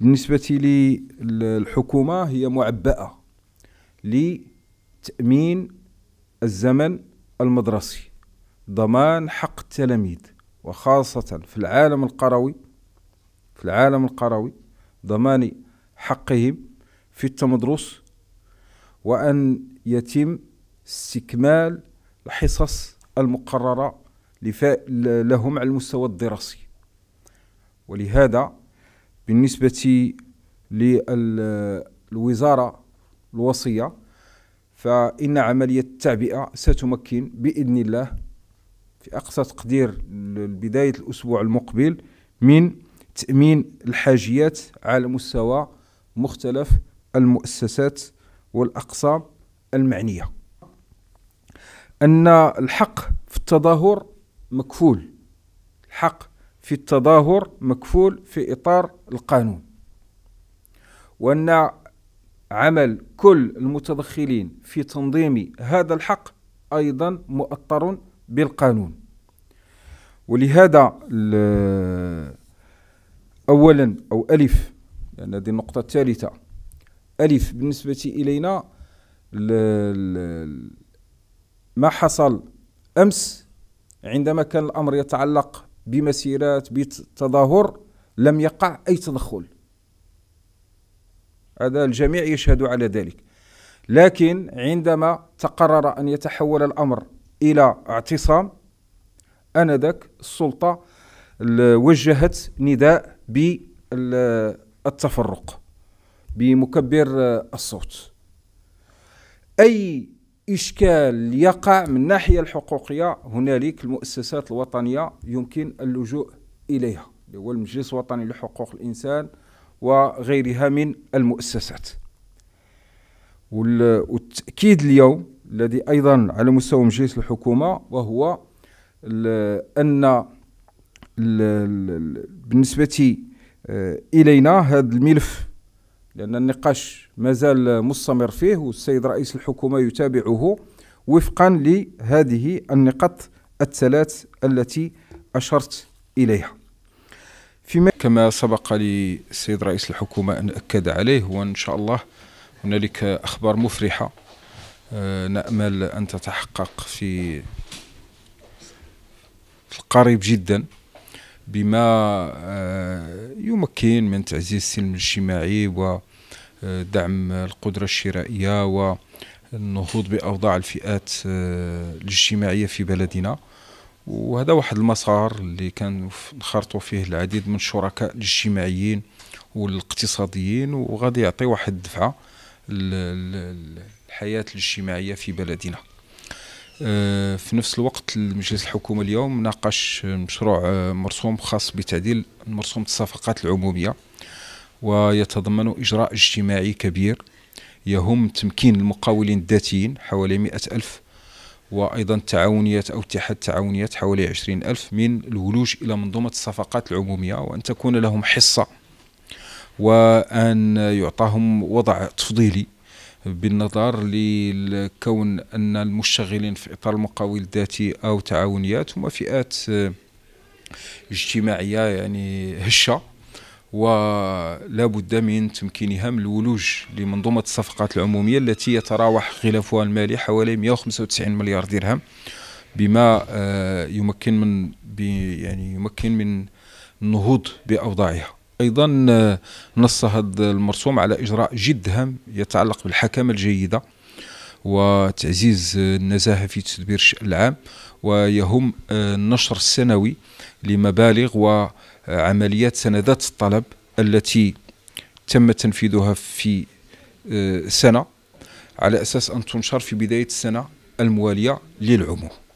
بالنسبة للحكومة هي معبأة لتأمين الزمن المدرسي ضمان حق التلاميذ وخاصة في العالم القروي في العالم القروي ضمان حقهم في التمدرس وأن يتم استكمال الحصص المقررة لهم على المستوى الدراسي ولهذا بالنسبة للوزارة الوصية فإن عملية التعبئة ستمكن بإذن الله في أقصى تقدير بداية الأسبوع المقبل من تأمين الحاجيات على مستوى مختلف المؤسسات والأقسام المعنية أن الحق في التظاهر مكفول الحق في التظاهر مكفول في إطار القانون وأن عمل كل المتدخلين في تنظيم هذا الحق أيضا مؤطر بالقانون ولهذا أولا أو ألف لأن هذه النقطة الثالثة ألف بالنسبة إلينا ما حصل أمس عندما كان الأمر يتعلق بمسيرات بتظاهر لم يقع أي تدخل هذا الجميع يشهد على ذلك لكن عندما تقرر أن يتحول الأمر إلى اعتصام أنذاك السلطة وجهت نداء بالتفرق بمكبر الصوت أي إشكال يقع من الناحية الحقوقية هنالك المؤسسات الوطنية يمكن اللجوء إليها اللي هو المجلس الوطني لحقوق الإنسان وغيرها من المؤسسات والتأكيد اليوم الذي أيضا على مستوى مجلس الحكومة وهو أن بالنسبة إلينا هذا الملف لأن النقاش مازال مستمر فيه والسيد رئيس الحكومة يتابعه وفقا لهذه النقط الثلاث التي أشرت إليها فيما كما سبق للسيد رئيس الحكومة أن أكد عليه وإن شاء الله هنالك أخبار مفرحة آه، نأمل أن تتحقق في القريب جدا بما آه، يمكن من تعزيز السلم الاجتماعي و دعم القدرة الشرائية والنهوض بأوضاع الفئات آه، الاجتماعية في بلدنا وهذا واحد المسار اللي كان نخرطوا فيه العديد من الشركاء الاجتماعيين والاقتصاديين وغادي يعطي واحد الدفعة للحياة الاجتماعية في بلدنا آه، في نفس الوقت المجلس الحكومة اليوم ناقش مشروع آه، مرسوم خاص بتعديل مرسوم الصفقات العمومية ويتضمن إجراء اجتماعي كبير يهم تمكين المقاولين الذاتيين حوالي مئة ألف وأيضا التعاونيات أو اتحاد التعاونيات حوالي عشرين ألف من الولوج إلى منظومة الصفقات العمومية وأن تكون لهم حصة وأن يعطاهم وضع تفضيلي بالنظر لكون أن المشتغلين في إطار المقاول الذاتي أو تعاونيات هما فئات اجتماعية يعني هشة ولا بد من تمكينها من الولوج لمنظومة الصفقات العمومية التي يتراوح خلافها المالي حوالي 195 مليار درهم بما آه، يمكن من يعني يمكن من النهوض بأوضاعها أيضا آه، نص هذا المرسوم على إجراء جد هام يتعلق بالحكمة الجيدة وتعزيز آه، النزاهة في تدبير الشأن العام ويهم النشر السنوي لمبالغ و عمليات سندات الطلب التي تم تنفيذها في آه، سنة على أساس أن تنشر في بداية السنة الموالية للعموم